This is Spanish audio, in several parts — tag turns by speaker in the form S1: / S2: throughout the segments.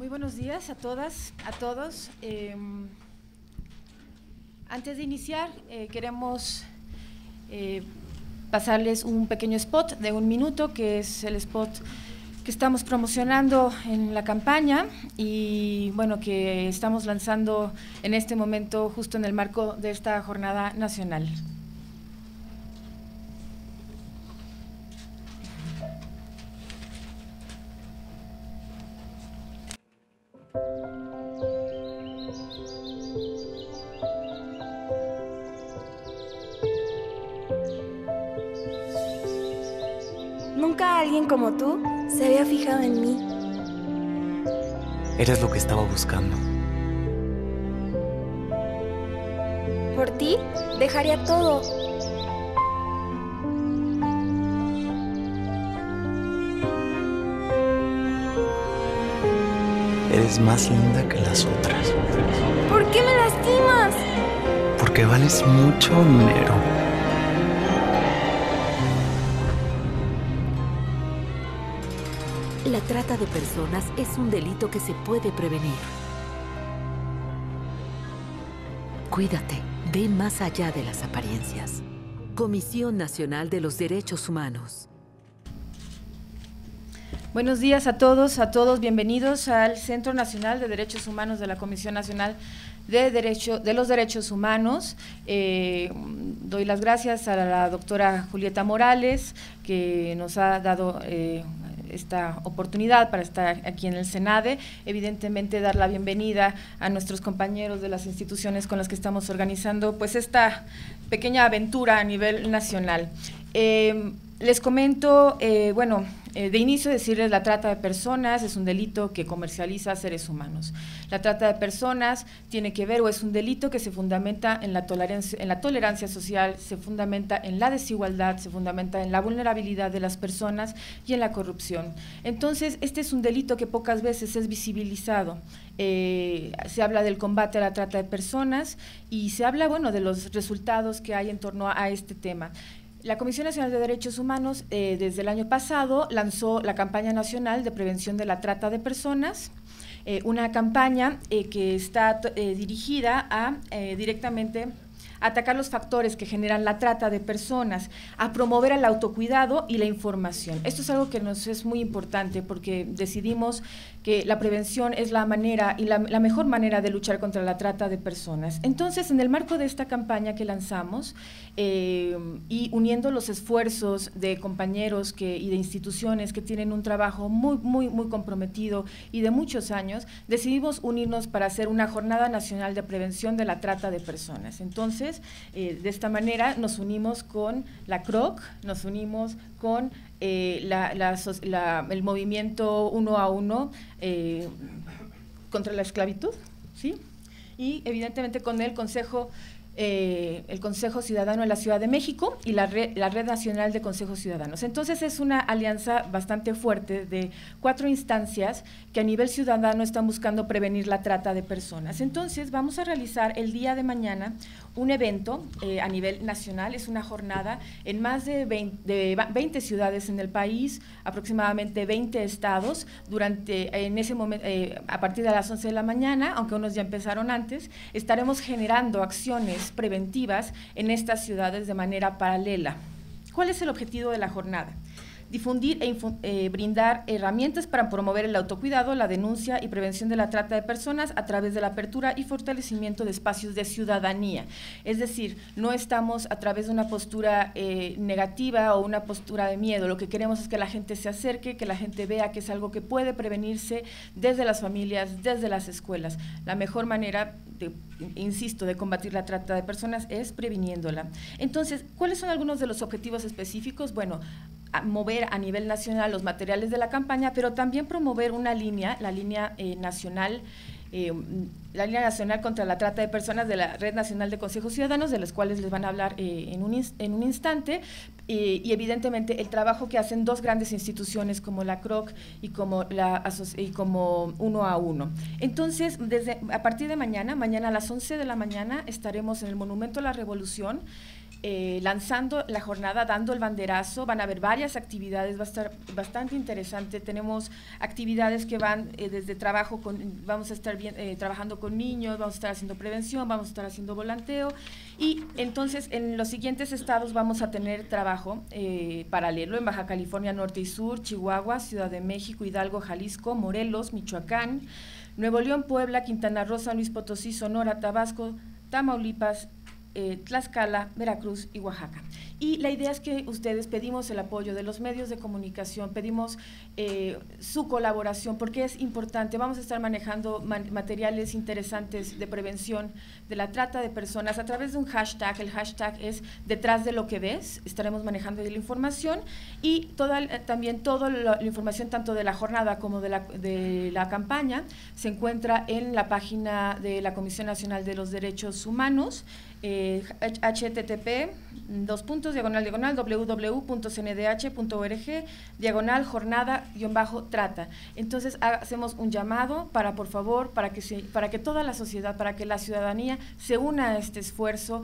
S1: Muy buenos días a todas, a todos. Em,
S2: antes de iniciar, eh, queremos eh, pasarles un pequeño spot de un minuto, que es el spot que estamos promocionando en la campaña y bueno, que estamos lanzando en este momento justo en el marco de esta jornada nacional. como tú se había fijado en mí.
S1: Eres lo que estaba buscando.
S3: Por ti, dejaría todo.
S1: Eres más linda que las otras.
S2: ¿Por qué me lastimas?
S4: Porque vales mucho dinero.
S1: trata de personas es un delito que se puede prevenir. Cuídate, ve más allá de las apariencias. Comisión Nacional de los Derechos Humanos.
S2: Buenos días a todos, a todos, bienvenidos al Centro Nacional de Derechos Humanos de la Comisión Nacional de, Derecho, de los Derechos Humanos. Eh, doy las gracias a la doctora Julieta Morales, que nos ha dado eh, esta oportunidad para estar aquí en el Senade. Evidentemente dar la bienvenida a nuestros compañeros de las instituciones con las que estamos organizando pues esta pequeña aventura a nivel nacional. Eh, les comento, eh, bueno, eh, de inicio decirles la trata de personas es un delito que comercializa a seres humanos. La trata de personas tiene que ver o es un delito que se fundamenta en la tolerancia, social, se fundamenta en la desigualdad, se fundamenta en la vulnerabilidad de las personas y en la corrupción. Entonces, este es un delito que pocas veces es visibilizado. Eh, se habla del combate a la trata de personas y se habla, bueno, de los resultados que hay en torno a este tema. La Comisión Nacional de Derechos Humanos eh, desde el año pasado lanzó la campaña nacional de prevención de la trata de personas, eh, una campaña eh, que está dirigida a directamente atacar los factores que generan la trata de personas, a promover el autocuidado y la información. Esto es algo que nos es muy importante porque decidimos que la prevención es la manera y la, mejor manera de luchar contra la trata de personas. Entonces, en el marco de esta campaña que lanzamos eh, y uniendo los esfuerzos de compañeros y de instituciones que tienen un trabajo muy, muy, muy comprometido y de muchos años, decidimos unirnos para hacer una Jornada Nacional de Prevención de la Trata de Personas. Entonces, eh, de esta manera nos unimos con la CROC, nos unimos con eh, la, el movimiento uno a uno eh, contra la esclavitud, ¿sí? y evidentemente con el Consejo eh, el Consejo Ciudadano de la Ciudad de México y la red, Nacional de Consejos Ciudadanos. Entonces es una alianza bastante fuerte de cuatro instancias que a nivel ciudadano están buscando prevenir la trata de personas. Entonces vamos a realizar el día de mañana un evento eh, a nivel nacional, es una jornada en más de 20, ciudades en el país, aproximadamente 20 estados, durante, en ese momento, eh, a partir de las 11 de la mañana, aunque unos ya empezaron antes, estaremos generando acciones preventivas en estas ciudades de manera paralela. ¿Cuál es el objetivo de la jornada? difundir e eh, brindar herramientas para promover el autocuidado, la denuncia y prevención de la trata de personas a través de la apertura y fortalecimiento de espacios de ciudadanía. Es decir, no estamos a través de una postura eh, negativa o una postura de miedo. Lo que queremos es que la gente se acerque, que la gente vea que es algo que puede prevenirse desde las familias, desde las escuelas. La mejor manera, insisto, de combatir la trata de personas es previniéndola. Entonces, ¿cuáles son algunos de los objetivos específicos? Bueno, mover a nivel nacional los materiales de la campaña, pero también promover una línea, la línea eh, nacional. Eh, la línea nacional contra la trata de personas de la Red Nacional de Consejos Ciudadanos, de las cuales les van a hablar eh, en, un en, un instante, y evidentemente el trabajo que hacen dos grandes instituciones como la CROC y como, la, y como Uno a Uno. Entonces, desde, a partir de mañana, mañana a las 11 de la mañana, estaremos en el Monumento a la Revolución. Eh, lanzando la jornada Dando el Banderazo. Van a haber varias actividades, va a estar bastante interesante. Tenemos actividades que van eh, desde trabajo con, vamos a estar eh, trabajando con niños, vamos a estar haciendo prevención, vamos a estar haciendo volanteo. Y entonces en los siguientes estados vamos a tener trabajo paralelo en Baja California Norte y Sur, Chihuahua, Ciudad de México, Hidalgo, Jalisco, Morelos, Michoacán, Nuevo León, Puebla, Quintana Roo, San Luis Potosí, Sonora, Tabasco, Tamaulipas, eh, Tlaxcala, Veracruz y Oaxaca. Y la idea es que ustedes pedimos el apoyo de los medios de comunicación, pedimos eh, su colaboración porque es importante. Vamos a estar manejando materiales interesantes de prevención de la trata de personas a través de un hashtag. El hashtag es detrás de lo que ves. Estaremos manejando la información y toda, eh, también toda la, información tanto de la jornada como de la campaña se encuentra en la página de la Comisión Nacional de los Derechos Humanos http eh, dos puntos diagonal diagonal www.cndh.org diagonal jornada guión bajo trata entonces hacemos un llamado para por favor para que para que toda la sociedad para que la ciudadanía se una a este esfuerzo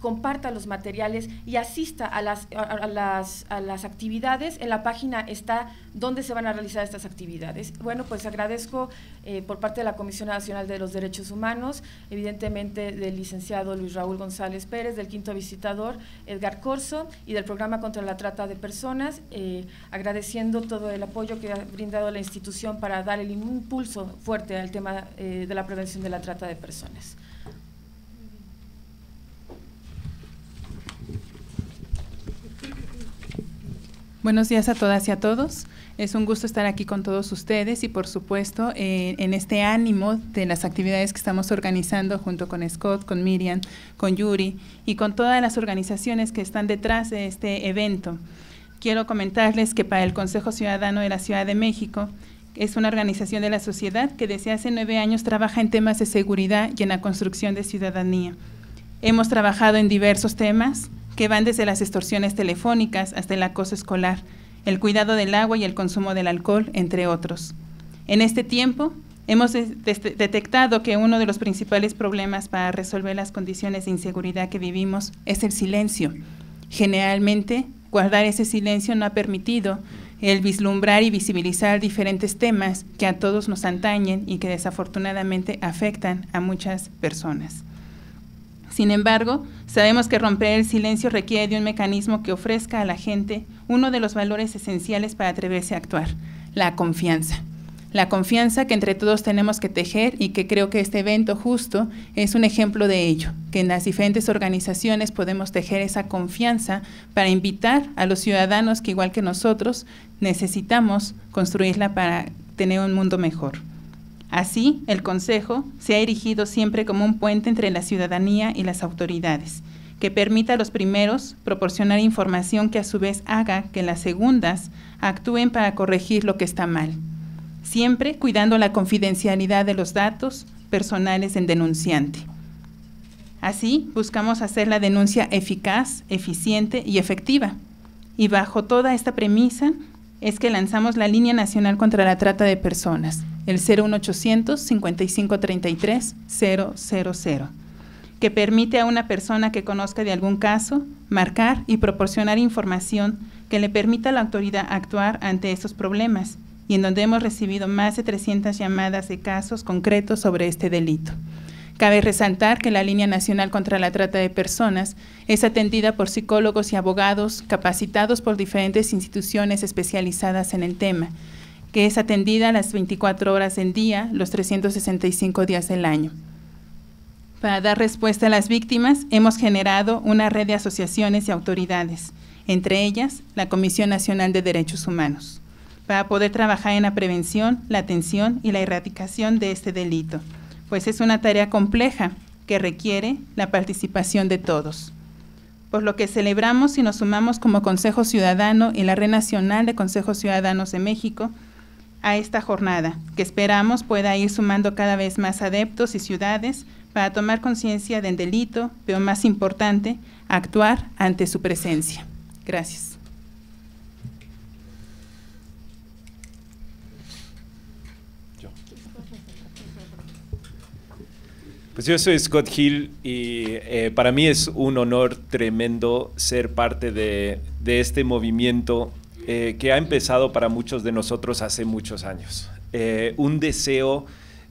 S2: comparta los materiales y asista a las, a, las, a las actividades. En la página está dónde se van a realizar estas actividades. Bueno, pues agradezco eh, por parte de la Comisión Nacional de los Derechos Humanos, evidentemente del licenciado Luis Raúl González Pérez, del quinto visitador Edgar Corso y del programa contra la trata de personas, eh, agradeciendo todo el apoyo que ha brindado la institución para dar el impulso fuerte al tema eh, de la prevención de la trata de personas.
S4: Buenos días a todas y a todos. Es un gusto estar aquí con todos ustedes y por supuesto eh, en este ánimo de las actividades que estamos organizando junto con Scott, con Miriam, con Yuri y con todas las organizaciones que están detrás de este evento. Quiero comentarles que para el Consejo Ciudadano de la Ciudad de México es una organización de la sociedad que desde hace nueve años trabaja en temas de seguridad y en la construcción de ciudadanía. Hemos trabajado en diversos temas, que van desde las extorsiones telefónicas hasta el acoso escolar, el cuidado del agua y el consumo del alcohol, entre otros. En este tiempo, hemos detectado que uno de los principales problemas para resolver las condiciones de inseguridad que vivimos es el silencio. Generalmente, guardar ese silencio no ha permitido el vislumbrar y visibilizar diferentes temas que a todos nos antañen y que desafortunadamente afectan a muchas personas. Sin embargo, sabemos que romper el silencio requiere de un mecanismo que ofrezca a la gente uno de los valores esenciales para atreverse a actuar, la confianza. La confianza que entre todos tenemos que tejer y que creo que este evento justo es un ejemplo de ello, que en las diferentes organizaciones podemos tejer esa confianza para invitar a los ciudadanos que igual que nosotros necesitamos construirla para tener un mundo mejor. Así, el Consejo se ha erigido siempre como un puente entre la ciudadanía y las autoridades, que permita a los primeros proporcionar información que a su vez haga que las segundas actúen para corregir lo que está mal, siempre cuidando la confidencialidad de los datos personales del denunciante. Así, buscamos hacer la denuncia eficaz, eficiente y efectiva. Y bajo toda esta premisa, es que lanzamos la Línea Nacional contra la Trata de Personas, el 01800 5533 000, que permite a una persona que conozca de algún caso marcar y proporcionar información que le permita a la autoridad actuar ante esos problemas y en donde hemos recibido más de 300 llamadas de casos concretos sobre este delito. Cabe resaltar que la Línea Nacional contra la Trata de Personas es atendida por psicólogos y abogados capacitados por diferentes instituciones especializadas en el tema, que es atendida las 24 horas del día, los 365 días del año. Para dar respuesta a las víctimas, hemos generado una red de asociaciones y autoridades, entre ellas la Comisión Nacional de Derechos Humanos, para poder trabajar en la prevención, la atención y la erradicación de este delito pues es una tarea compleja que requiere la participación de todos. Por lo que celebramos y nos sumamos como Consejo Ciudadano y la Red Nacional de Consejos Ciudadanos de México a esta jornada, que esperamos pueda ir sumando cada vez más adeptos y ciudades para tomar conciencia del delito, pero más importante, actuar ante su presencia. Gracias.
S1: Pues yo soy Scott Hill y eh, para mí es un honor tremendo ser parte de, este movimiento eh, que ha empezado para muchos de nosotros hace muchos años. Eh, un deseo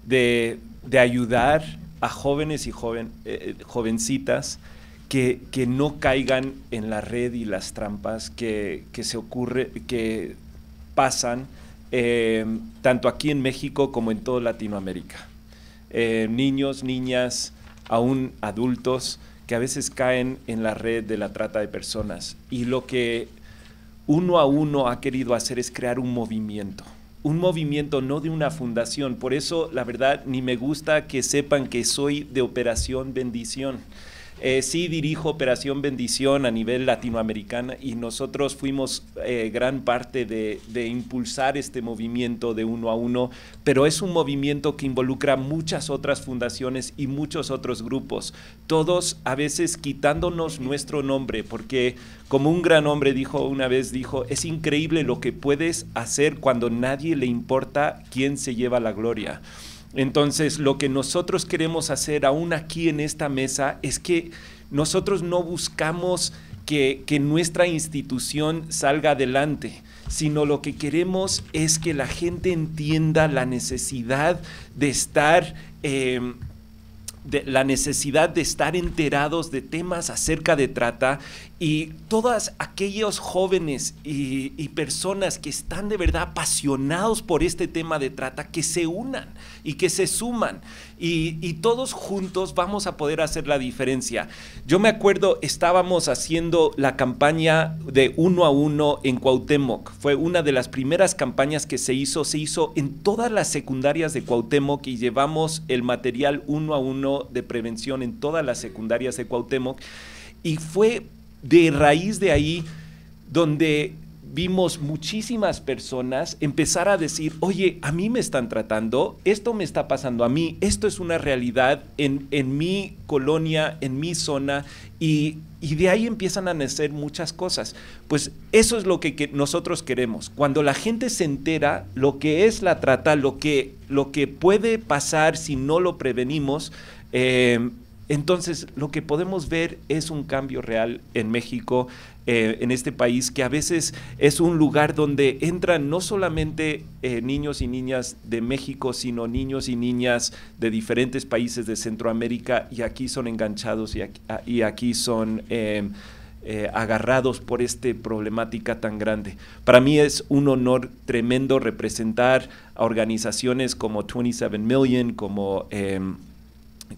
S1: de, ayudar a jóvenes y jovencitas que, no caigan en la red y las trampas que, se que pasan tanto aquí en México como en toda Latinoamérica. Eh, niños, niñas, aún adultos, que a veces caen en la red de la trata de personas. Y lo que uno a uno ha querido hacer es crear un movimiento. Un movimiento, no de una fundación. Por eso, la verdad, ni me gusta que sepan que soy de Operación Bendición eh, sí dirijo Operación Bendición a nivel latinoamericano y nosotros fuimos eh, gran parte de, de, impulsar este movimiento de uno a uno, pero es un movimiento que involucra muchas otras fundaciones y muchos otros grupos, todos a veces quitándonos nuestro nombre, porque como un gran hombre dijo una vez, dijo, es increíble lo que puedes hacer cuando nadie le importa quién se lleva la gloria. Entonces, lo que nosotros queremos hacer aún aquí en esta mesa es que nosotros no buscamos que, nuestra institución salga adelante, sino lo que queremos es que la gente entienda la necesidad de estar... Em, de la necesidad de estar enterados de temas acerca de trata y todas aquellos jóvenes y, personas que están de verdad apasionados por este tema de trata, que se unan y que se suman. Y, y todos juntos vamos a poder hacer la diferencia. Yo me acuerdo, estábamos haciendo la campaña de uno a uno en Cuauhtémoc. Fue una de las primeras campañas que se hizo. Se hizo en todas las secundarias de Cuauhtémoc y llevamos el material uno a uno de prevención en todas las secundarias de Cuauhtémoc. Y fue de raíz de ahí donde vimos muchísimas personas empezar a decir, oye, a mí me están tratando, esto me está pasando a mí, esto es una realidad en, mi colonia, en mi zona, y, de ahí empiezan a nacer muchas cosas. Pues eso es lo que, nosotros queremos. Cuando la gente se entera lo que es la trata, lo que, lo que puede pasar si no lo prevenimos, eh, entonces, lo que podemos ver es un cambio real en México, eh, en este país, que a veces es un lugar donde entran no solamente eh, niños y niñas de México, sino niños y niñas de diferentes países de Centroamérica y aquí son enganchados y aquí, ah, son... Em, eh, agarrados por esta problemática tan grande. Para mí es un honor tremendo representar a organizaciones como 27 Million, como... Em,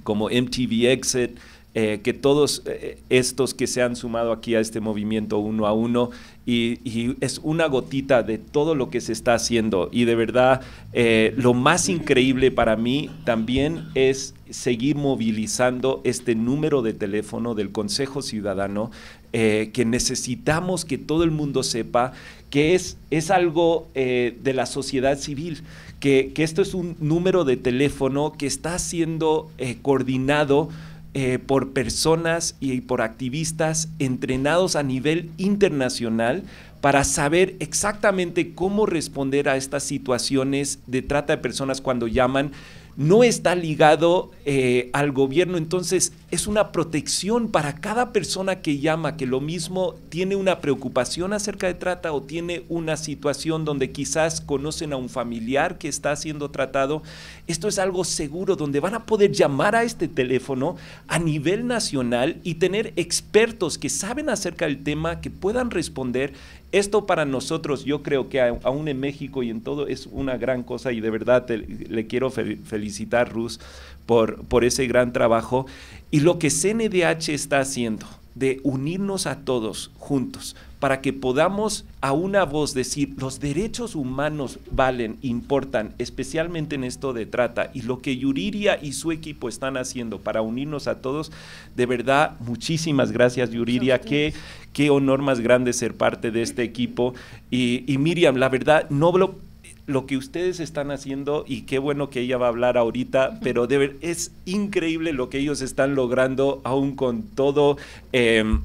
S1: como MTV Exit, eh, que todos eh, estos que se han sumado aquí a este movimiento uno a uno y, es una gotita de todo lo que se está haciendo y de verdad eh, lo más increíble para mí también es seguir movilizando este número de teléfono del Consejo Ciudadano que necesitamos que todo el mundo sepa que es, es algo de la sociedad civil que, esto es un número de teléfono que está siendo eh, coordinado eh, por personas y por activistas entrenados a nivel internacional para saber exactamente cómo responder a estas situaciones de trata de personas cuando llaman no está ligado eh, al gobierno, entonces es una protección para cada persona que llama, que lo mismo tiene una preocupación acerca de trata o tiene una situación donde quizás conocen a un familiar que está siendo tratado. Esto es algo seguro donde van a poder llamar a este teléfono a nivel nacional y tener expertos que saben acerca del tema, que puedan responder esto para nosotros, yo creo que aún en México y en todo es una gran cosa y de verdad le quiero felicitar, Rus, por, por ese gran trabajo. Y lo que CNDH está haciendo, de unirnos a todos juntos, para que podamos a una voz decir, los derechos humanos valen, importan, especialmente en esto de trata, y lo que Yuriria y su equipo están haciendo para unirnos a todos, de verdad, muchísimas gracias Yuriria, qué, qué honor más grande ser parte de este equipo. Y, Miriam, la verdad, no lo lo que ustedes están haciendo y qué bueno que ella va a hablar ahorita, pero es increíble lo que ellos están logrando aún con todo. Em,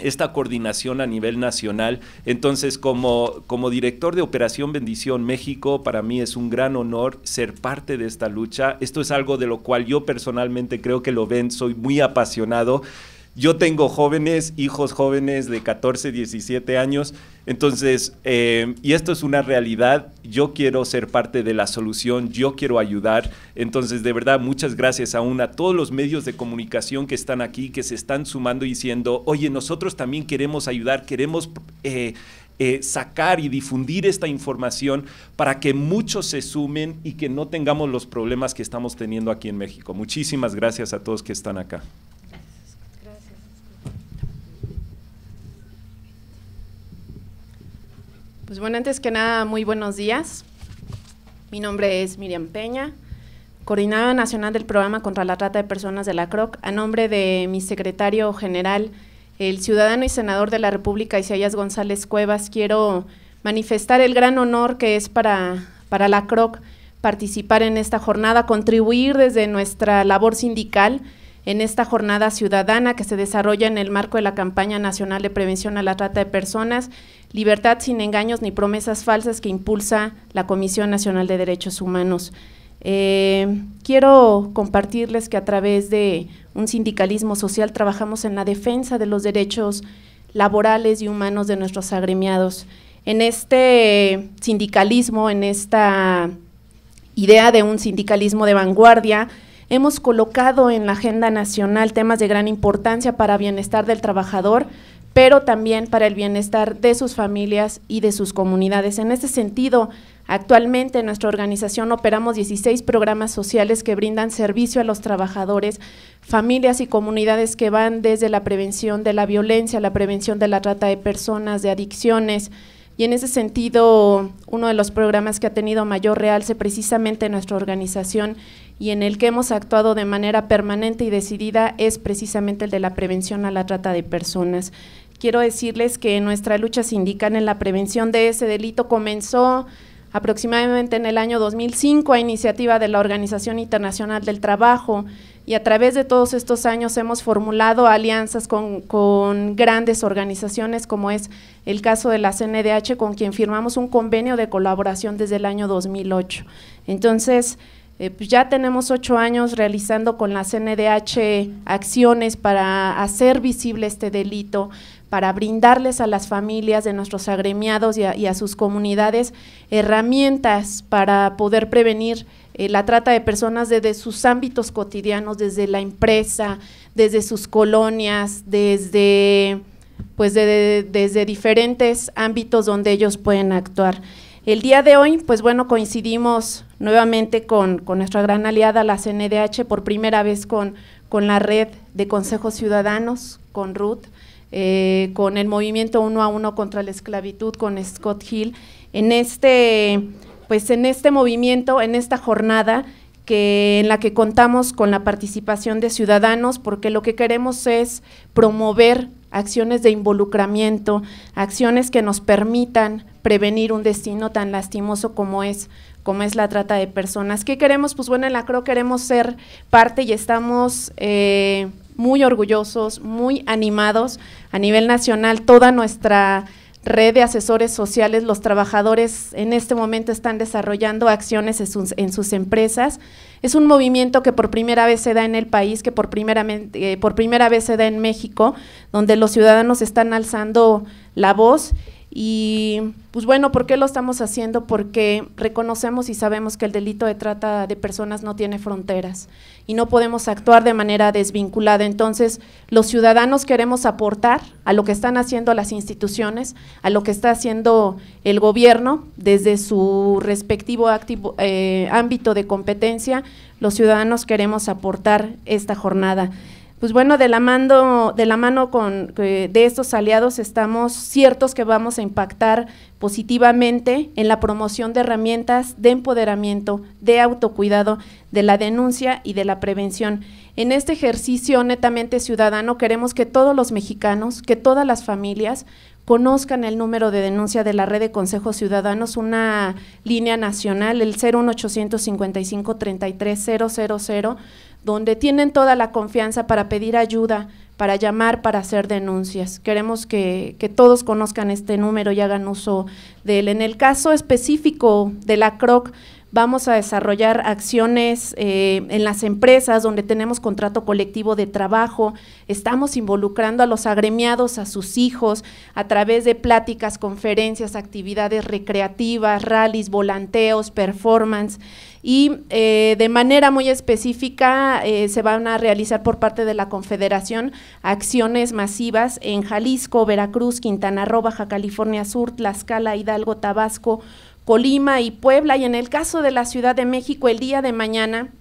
S1: esta coordinación a nivel nacional. Entonces, como, como director de Operación Bendición México, para mí es un gran honor ser parte de esta lucha. Esto es algo de lo cual yo personalmente creo que lo ven, soy muy apasionado. Yo tengo jóvenes, hijos jóvenes de 14, 17 años, entonces, eh, y esto es una realidad, yo quiero ser parte de la solución, yo quiero ayudar, entonces de verdad muchas gracias aún a todos los medios de comunicación que están aquí, que se están sumando y diciendo, oye, nosotros también queremos ayudar, queremos... Eh, eh, sacar y difundir esta información para que muchos se sumen y que no tengamos los problemas que estamos teniendo aquí en México. Muchísimas gracias a todos que están acá.
S3: Pues bueno, antes que nada, muy buenos días. Mi nombre es Miriam Peña, coordinadora nacional del programa contra la trata de personas de la CROC, a nombre de mi secretario general, el ciudadano y senador de la República, Isaías González Cuevas, quiero manifestar el gran honor que es para, para la CROC participar en esta jornada, contribuir desde nuestra labor sindical en esta jornada ciudadana que se desarrolla en el marco de la campaña nacional de prevención a la trata de personas libertad sin engaños ni promesas falsas que impulsa la Comisión Nacional de Derechos Humanos. Eh, quiero compartirles que a través de un sindicalismo social trabajamos en la defensa de los derechos laborales y humanos de nuestros agremiados. En este sindicalismo, en esta idea de un sindicalismo de vanguardia, hemos colocado en la agenda nacional temas de gran importancia para bienestar del trabajador, pero también para el bienestar de sus familias y de sus comunidades. En ese sentido, actualmente en nuestra organización operamos 16 programas sociales que brindan servicio a los trabajadores, familias y comunidades que van desde la prevención de la violencia, la prevención de la trata de personas, de adicciones, y en ese sentido, uno de los programas que ha tenido mayor realce precisamente en nuestra organización y en el que hemos actuado de manera permanente y decidida es precisamente el de la prevención a la trata de personas quiero decirles que nuestra lucha sindical en la prevención de ese delito comenzó aproximadamente en el año 2005 a iniciativa de la Organización Internacional del Trabajo y a través de todos estos años hemos formulado alianzas con, grandes organizaciones como es el caso de la CNDH con quien firmamos un convenio de colaboración desde el año 2008. Entonces, eh, pues ya tenemos ocho años realizando con la CNDH acciones para hacer visible este delito, para brindarles a las familias de nuestros agremiados y a, sus comunidades herramientas para poder prevenir eh, la trata de personas desde sus ámbitos cotidianos, desde la empresa, desde sus colonias, desde pues desde diferentes ámbitos donde ellos pueden actuar. El día de hoy, pues bueno, coincidimos nuevamente con, nuestra gran aliada, la CNDH, por primera vez con, con la red de consejos ciudadanos, con Ruth, eh, con el movimiento uno a uno contra la esclavitud, con Scott Hill, en este, pues en este movimiento, en esta jornada que, en la que contamos con la participación de ciudadanos, porque lo que queremos es promover acciones de involucramiento, acciones que nos permitan prevenir un destino tan lastimoso como es como es la trata de personas. ¿Qué queremos? Pues bueno, en la CRO queremos ser parte y estamos eh, muy orgullosos, muy animados a nivel nacional. Toda nuestra red de asesores sociales, los trabajadores en este momento están desarrollando acciones en sus, empresas. Es un movimiento que por primera vez se da en el país, que por primera, eh, por primera vez se da en México, donde los ciudadanos están alzando la voz y pues bueno, ¿por qué lo estamos haciendo? Porque reconocemos y sabemos que el delito de trata de personas no tiene fronteras y no podemos actuar de manera desvinculada. Entonces, los ciudadanos queremos aportar a lo que están haciendo las instituciones, a lo que está haciendo el gobierno desde su respectivo eh, ámbito de competencia. Los ciudadanos queremos aportar esta jornada pues bueno, de la, mano, de la mano con, de estos aliados estamos ciertos que vamos a impactar positivamente en la promoción de herramientas de empoderamiento, de autocuidado, de la denuncia y de la prevención. En este ejercicio netamente ciudadano queremos que todos los mexicanos, que todas las familias conozcan el número de denuncia de la Red de Consejos Ciudadanos, una línea nacional, el 01855 33000 donde tienen toda la confianza para pedir ayuda, para llamar, para hacer denuncias. Queremos que, que, todos conozcan este número y hagan uso de él. En el caso específico de la CROC, vamos a desarrollar acciones eh, en las empresas donde tenemos contrato colectivo de trabajo, estamos involucrando a los agremiados, a sus hijos, a través de pláticas, conferencias, actividades recreativas, rallies, volanteos, performance y eh, de manera muy específica eh, se van a realizar por parte de la Confederación acciones masivas en Jalisco, Veracruz, Quintana Roo, Baja California Sur, Tlaxcala, Hidalgo, Tabasco, Colima y Puebla y en el caso de la Ciudad de México el día de mañana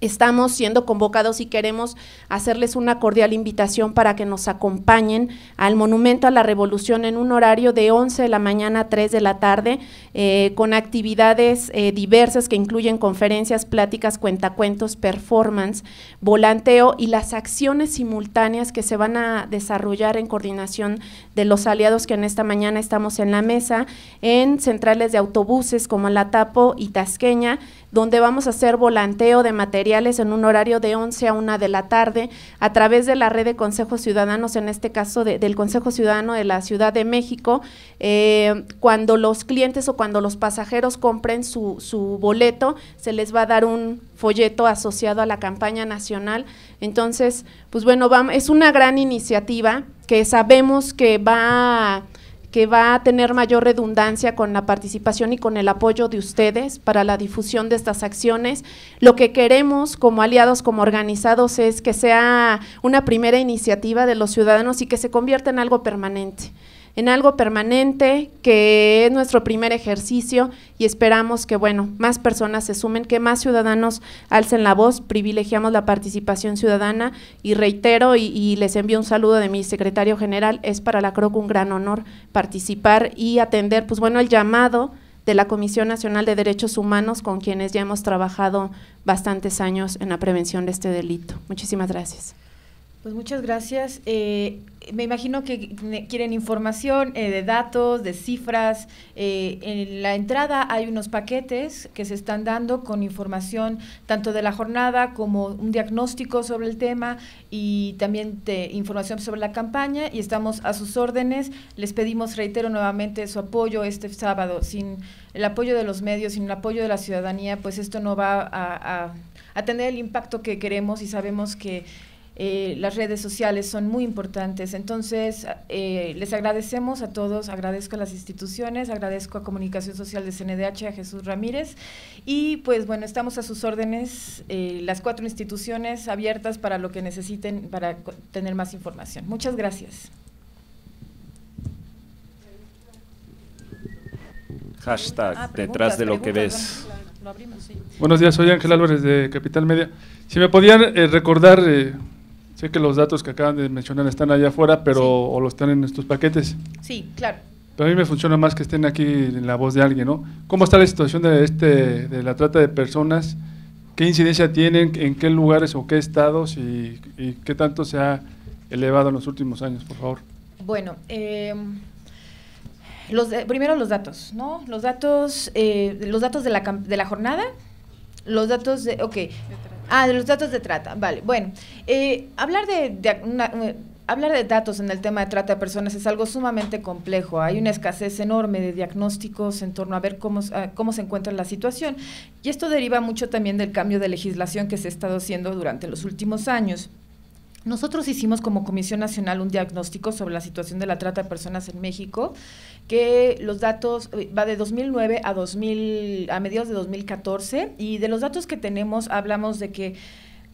S3: estamos siendo convocados y queremos hacerles una cordial invitación para que nos acompañen al Monumento a la Revolución en un horario de 11 de la mañana a 3 de la tarde, eh, con actividades eh, diversas que incluyen conferencias, pláticas, cuentacuentos, performance, volanteo y las acciones simultáneas que se van a desarrollar en coordinación de los aliados que en esta mañana estamos en la mesa, en centrales de autobuses como la Tapo y Tasqueña, donde vamos a hacer volanteo de materiales en un horario de 11 a 1 de la tarde a través de la red de consejos ciudadanos, en este caso del Consejo Ciudadano de la Ciudad de México. Eh, cuando los clientes o cuando los pasajeros compren su, su boleto, se les va a dar un folleto asociado a la campaña nacional. Entonces, pues bueno, es una gran iniciativa que sabemos que va a que va a tener mayor redundancia con la participación y con el apoyo de ustedes para la difusión de estas acciones. Lo que queremos como aliados, como organizados, es que sea una primera iniciativa de los ciudadanos y que se convierta en algo permanente en algo permanente, que es nuestro primer ejercicio y esperamos que, bueno, más personas se sumen, que más ciudadanos alcen la voz, privilegiamos la participación ciudadana y reitero y, les envío un saludo de mi secretario general, es para la CROC un gran honor participar y atender, pues bueno, el llamado de la Comisión Nacional de Derechos Humanos, con quienes ya hemos trabajado bastantes años en la prevención de este delito. Muchísimas gracias.
S2: Pues muchas gracias. Eh, me imagino que quieren información eh, de datos, de cifras. Eh, en la entrada hay unos paquetes que se están dando con información tanto de la jornada como un diagnóstico sobre el tema y también de información sobre la campaña y estamos a sus órdenes. Les pedimos, reitero nuevamente, su apoyo este sábado. Sin el apoyo de los medios, sin el apoyo de la ciudadanía, pues esto no va a, a tener el impacto que queremos y sabemos que eh, las redes sociales son muy importantes. Entonces, eh, les agradecemos a todos, agradezco a las instituciones, agradezco a Comunicación Social de CNDH, a Jesús Ramírez. Y pues bueno, estamos a sus órdenes, eh, las cuatro instituciones abiertas para lo que necesiten, para tener más información. Muchas gracias.
S1: Hashtag ah, detrás de lo que ves. Buenos días, soy Ángel Álvarez de Capital Media. Si me podían recordar Sé que los datos que acaban de mencionar están allá afuera, pero o los están en estos paquetes. Sí, claro. Pero a mí me funciona más que estén aquí en la voz de alguien, ¿no? ¿Cómo está la situación de, este, de la trata de personas? ¿Qué incidencia tienen? ¿En qué lugares o qué estados? ¿Y, qué tanto se ha elevado en los últimos años, por favor?
S2: Bueno, eh, los primero los datos, ¿no? Los datos, eh, los datos de la, de la jornada, los datos de, ok, Ah, de los datos de trata. Vale, bueno. Eh, hablar de, eh, hablar de datos en el tema de trata de personas es algo sumamente complejo. Hay una escasez enorme de diagnósticos en torno a ver cómo, ah, cómo se encuentra la situación. Y esto deriva mucho también del cambio de legislación que se ha estado haciendo durante los últimos años. Nosotros hicimos como Comisión Nacional un diagnóstico sobre la situación de la trata de personas en México, que los datos eh, va de 2009 a 2000 a mediados de 2014 y de los datos que tenemos hablamos de que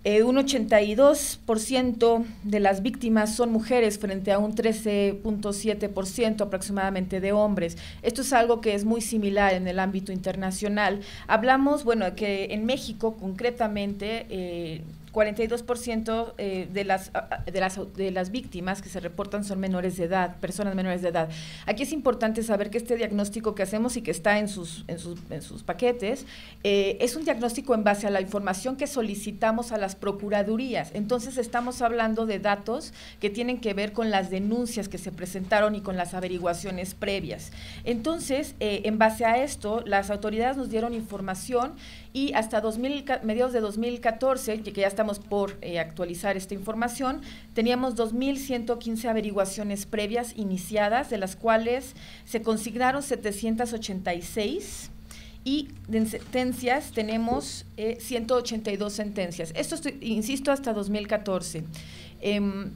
S2: eh, un 82% de las víctimas son mujeres frente a un 13.7% aproximadamente de hombres. Esto es algo que es muy similar en el ámbito internacional. Hablamos, bueno, que en México concretamente eh, 42% eh, de, las, de, las, de las víctimas que se reportan son menores de edad, personas menores de edad. Aquí es importante saber que este diagnóstico que hacemos y que está en sus, en sus, paquetes eh, es un diagnóstico en base a la información que solicitamos a las procuradurías. Entonces estamos hablando de datos que tienen que ver con las denuncias que se presentaron y con las averiguaciones previas. Entonces, eh, en base a esto, las autoridades nos dieron información y hasta 2000, mediados de 2014, que, ya estamos por eh, actualizar esta información, teníamos 2.115 averiguaciones previas iniciadas, de las cuales se consignaron 786 y de sentencias tenemos 182 eh, sentencias. Esto, insisto, hasta 2014. Em,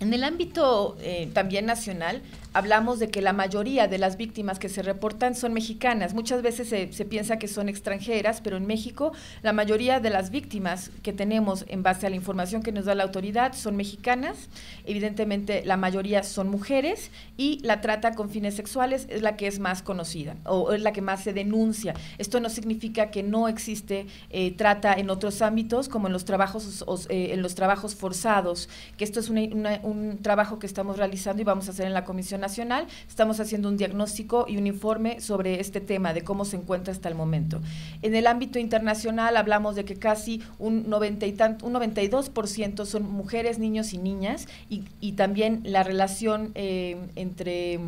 S2: en el ámbito eh, también nacional, hablamos de que la mayoría de las víctimas que se reportan son mexicanas. Muchas veces se, piensa que son extranjeras, pero en México la mayoría de las víctimas que tenemos en base a la información que nos da la autoridad son mexicanas. Evidentemente la mayoría son mujeres y la trata con fines sexuales es la que es más conocida o es la que más se denuncia. Esto no significa que no existe eh, trata en otros ámbitos como en los trabajos, eh, en los trabajos forzados, que esto es un trabajo que estamos realizando y vamos a hacer en la Comisión Nacional, estamos haciendo un diagnóstico y un informe sobre este tema, de cómo se encuentra hasta el momento. En el ámbito internacional hablamos de que casi un, 90 un 92% son mujeres, niños y niñas, y, también la relación eh, entre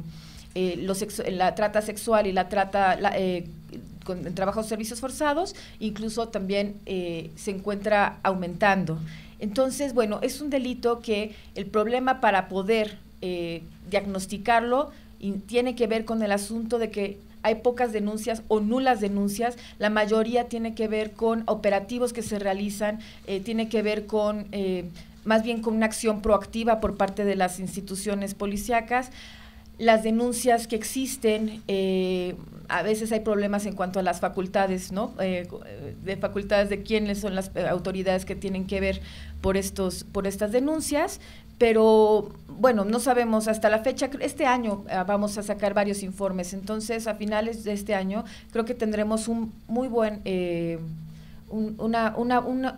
S2: eh, los, la trata sexual y la trata... Eh, con, en trabajos servicios forzados, incluso también se encuentra aumentando. Entonces, bueno, es un delito que el problema para poder eh, diagnosticarlo y tiene que ver con el asunto de que hay pocas denuncias o nulas denuncias, la mayoría tiene que ver con operativos que se realizan, eh, tiene que ver con eh, más bien con una acción proactiva por parte de las instituciones policíacas. Las denuncias que existen, a veces hay problemas en cuanto a las facultades, ¿no? de facultades de quiénes son las autoridades que tienen que ver por, estos, por estas denuncias pero bueno, no sabemos hasta la fecha, este año ah, vamos a sacar varios informes, entonces a finales de este año creo que tendremos un muy buen... Eh, una, una,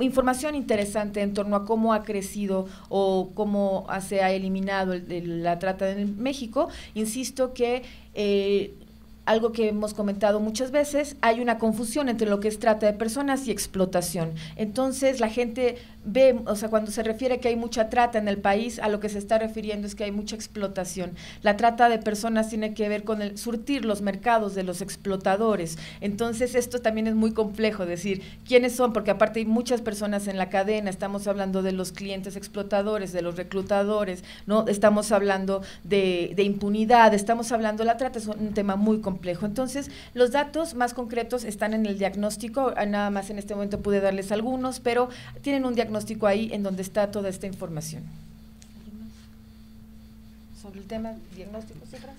S2: información interesante en torno a cómo ha crecido o cómo se ha eliminado la trata en México. Insisto que eh, algo que hemos comentado muchas veces, hay una confusión entre lo que es trata de personas y explotación. Entonces la gente ve, o sea, cuando se refiere que hay mucha trata en el país, a lo que se está refiriendo es que hay mucha explotación. La trata de personas tiene que ver con el surtir los mercados de los explotadores. Entonces esto también es muy complejo, decir quiénes son, porque aparte hay muchas personas en la cadena, estamos hablando de los clientes explotadores, de los reclutadores, ¿no? Estamos hablando de, de impunidad, estamos hablando, la trata es un tema muy complejo entonces, los datos más concretos están en el diagnóstico, ah, nada más en este momento pude darles algunos, pero tienen un diagnóstico ahí en donde está toda esta información. Sobre el tema diagnóstico, cifras.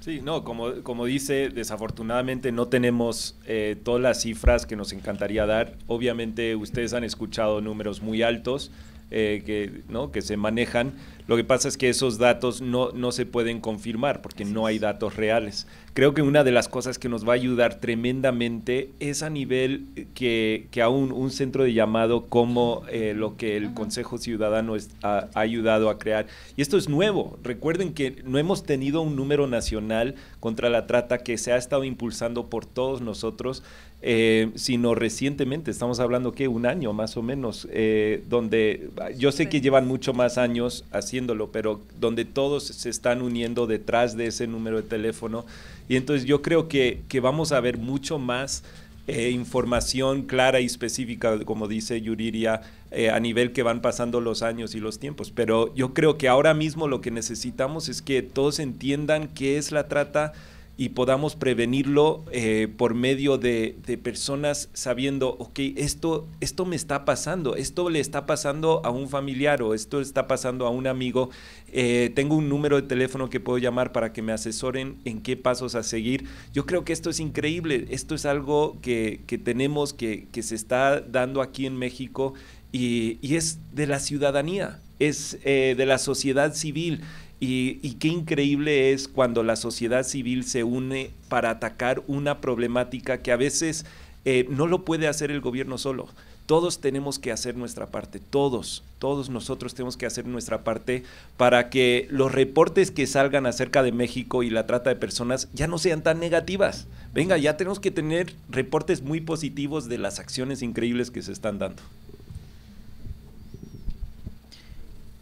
S1: Sí, no, como, como, dice, desafortunadamente no tenemos eh, todas las cifras que nos encantaría dar. Obviamente ustedes han escuchado números muy altos eh, que, ¿no? que se manejan, lo que pasa es que esos datos no, no se pueden confirmar porque no hay datos reales. Creo que una de las cosas que nos va a ayudar tremendamente es a nivel que, que aún un centro de llamado como eh, lo que el Consejo Ciudadano ha, ayudado a crear. Y esto es nuevo. Recuerden que no hemos tenido un número nacional contra la trata que se ha estado impulsando por todos nosotros. Eh, sino recientemente, estamos hablando que un año más o menos, eh, donde yo sé que llevan mucho más años haciendo pero donde todos se están uniendo detrás de ese número de teléfono. Y entonces yo creo que, que vamos a ver mucho más eh, información clara y específica, como dice Yuriria, eh, a nivel que van pasando los años y los tiempos. Pero yo creo que ahora mismo lo que necesitamos es que todos entiendan qué es la trata y podamos prevenirlo eh, por medio de, de, personas sabiendo, ok, esto, esto me está pasando, esto le está pasando a un familiar o esto está pasando a un amigo. Eh, tengo un número de teléfono que puedo llamar para que me asesoren en qué pasos a seguir. Yo creo que esto es increíble, esto es algo que, tenemos, que, se está dando aquí en México y, y es de la ciudadanía, es eh, de la sociedad civil y, qué increíble es cuando la sociedad civil se une para atacar una problemática que a veces eh, no lo puede hacer el gobierno solo. Todos tenemos que hacer nuestra parte, todos, todos nosotros tenemos que hacer nuestra parte para que los reportes que salgan acerca de México y la trata de personas ya no sean tan negativas. Venga, ya tenemos que tener reportes muy positivos de las acciones increíbles que se están dando.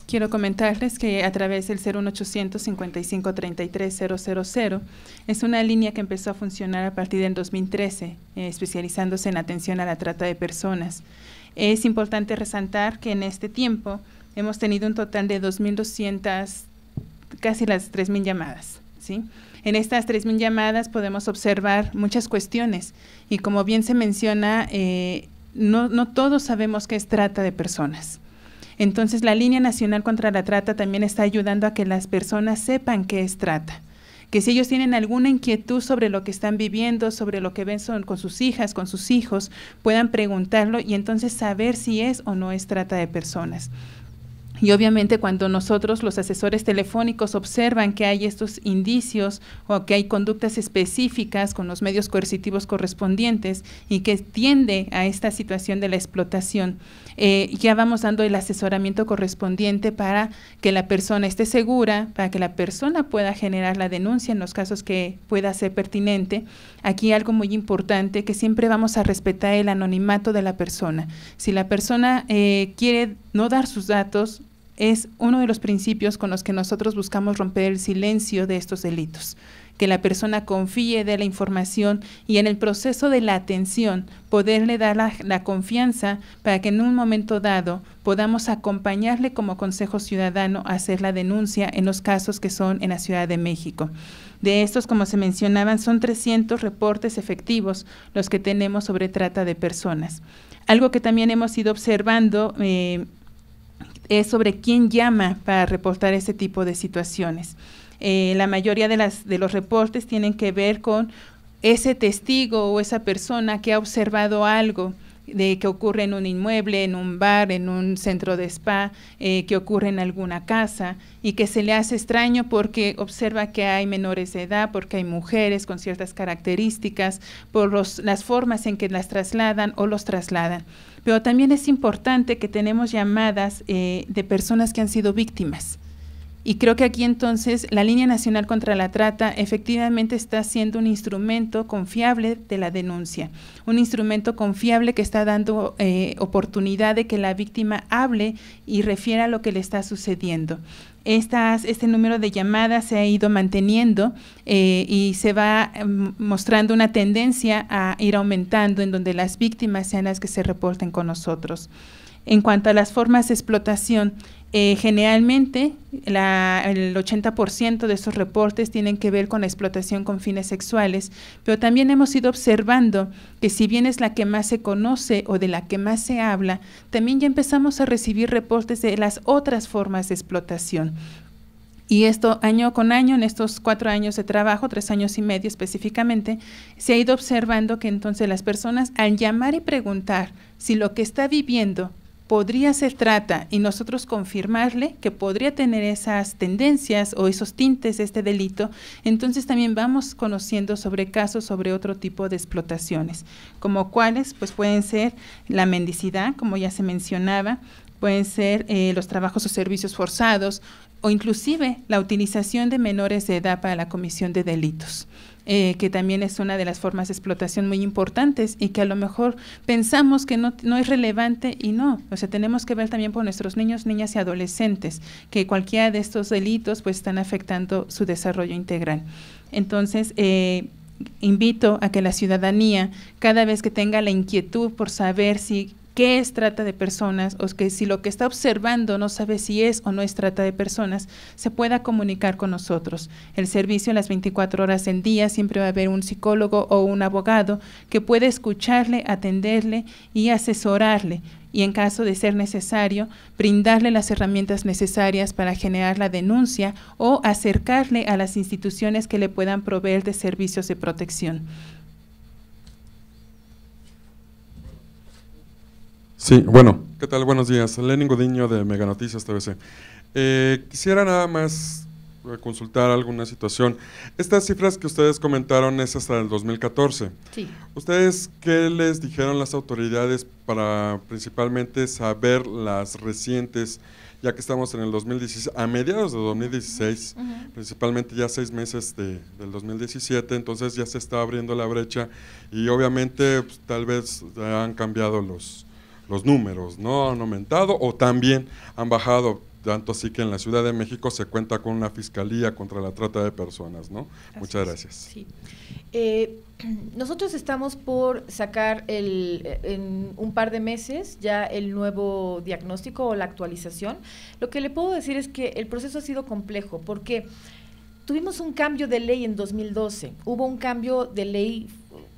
S3: Quiero
S4: comentarles que a través del 01800 5533 es una línea que empezó a funcionar a partir del 2013, eh, especializándose en atención a la trata de personas. Es importante resaltar que en este tiempo hemos tenido un total de 2.200, casi las 3.000 llamadas. En estas 3.000 llamadas podemos observar muchas cuestiones y como bien se menciona, eh, no, no todos sabemos qué es trata de personas. Entonces la línea nacional contra la trata también está ayudando a que las personas sepan qué es trata que si ellos tienen alguna inquietud sobre lo que están viviendo, sobre lo que ven con sus hijas, con sus hijos, puedan preguntarlo y entonces saber si es o no es trata de personas. Y obviamente cuando nosotros los asesores telefónicos observan que hay estos indicios o que hay conductas específicas con los medios coercitivos correspondientes y que tiende a esta situación de la explotación, eh, ya vamos dando el asesoramiento correspondiente para que la persona esté segura, para que la persona pueda generar la denuncia en los casos que pueda ser pertinente. Aquí algo muy importante que siempre vamos a respetar el anonimato de la persona. Si la persona eh, quiere no dar sus datos, es uno de los principios con los que nosotros buscamos romper el silencio de estos delitos, que la persona confíe de la información y en el proceso de la atención poderle dar la, confianza para que en un momento dado podamos acompañarle como Consejo Ciudadano a hacer la denuncia en los casos que son en la Ciudad de México. De estos, como se mencionaban, son 300 reportes efectivos los que tenemos sobre trata de personas. Algo que también hemos ido observando eh, es sobre quién llama para reportar ese tipo de situaciones. Eh, la mayoría de, las, los reportes tienen que ver con ese testigo o esa persona que ha observado algo de que ocurre en un inmueble, en un bar, en un centro de spa, eh, que ocurre en alguna casa y que se le hace extraño porque observa que hay menores de edad, porque hay mujeres con ciertas características, por los, las formas en que las trasladan o los trasladan pero también es importante que tenemos llamadas eh, de personas que han sido víctimas. Y creo que aquí entonces la Línea Nacional contra la Trata efectivamente está siendo un instrumento confiable de la denuncia, un instrumento confiable que está dando eh, oportunidad de que la víctima hable y refiera lo que le está sucediendo este número de llamadas se ha ido manteniendo eh, y se va em, mostrando una tendencia a ir aumentando en donde las víctimas sean las que se reporten con nosotros. En cuanto a las formas de explotación, eh, generalmente el 80% de esos reportes tienen que ver con la explotación con fines sexuales, pero también hemos ido observando que si bien es la que más se conoce o de la que más se habla, también ya empezamos a recibir reportes de las otras formas de explotación. Y esto año con año, en estos cuatro años de trabajo, tres años y medio específicamente, se ha ido observando que entonces las personas al llamar y preguntar si lo que está viviendo podría ser trata y nosotros confirmarle que podría tener esas tendencias o esos tintes de este delito, entonces también vamos conociendo sobre casos sobre otro tipo de explotaciones, como cuáles pues pueden ser la mendicidad, como ya se mencionaba, pueden ser eh, los trabajos o servicios forzados o inclusive la utilización de menores de edad para la comisión de delitos. Eh, que también es una de las formas de explotación muy importantes y que a lo mejor pensamos que no, es relevante y no. O sea, tenemos que ver también por nuestros niños, niñas y adolescentes, que cualquiera de estos delitos pues están afectando su desarrollo integral. Entonces, eh, invito a que la ciudadanía, cada vez que tenga la inquietud por saber si qué es trata de personas o que si lo que está observando no sabe si es o no es trata de personas, se pueda comunicar con nosotros. El servicio las 24 horas en día siempre va a haber un psicólogo o un abogado que puede escucharle, atenderle y asesorarle y en caso de ser necesario, brindarle las herramientas necesarias para generar la denuncia o acercarle a las instituciones que le puedan proveer de servicios de protección.
S3: Sí, bueno,
S4: ¿qué tal? Buenos días. Lenin Godiño de Meganoticias TVC. Eh, quisiera nada más eh, consultar alguna situación. Estas cifras que ustedes comentaron es hasta el 2014. Sí. ¿Ustedes qué les dijeron las autoridades para principalmente saber las recientes, ya que estamos en el 2016, a mediados de 2016, principalmente ya seis meses de, del 2017, entonces ya se está abriendo la brecha y obviamente pues, tal vez han cambiado los, los números no han aumentado o también han bajado tanto así que en la Ciudad de México se cuenta con una fiscalía contra la trata de personas, ¿no? Muchas gracias. Sí.
S2: Eh, nosotros estamos por sacar el, eh, en un par de meses ya el nuevo diagnóstico o la actualización. Lo que le puedo decir es que el proceso ha sido complejo porque tuvimos un cambio de ley en 2012, hubo un cambio de ley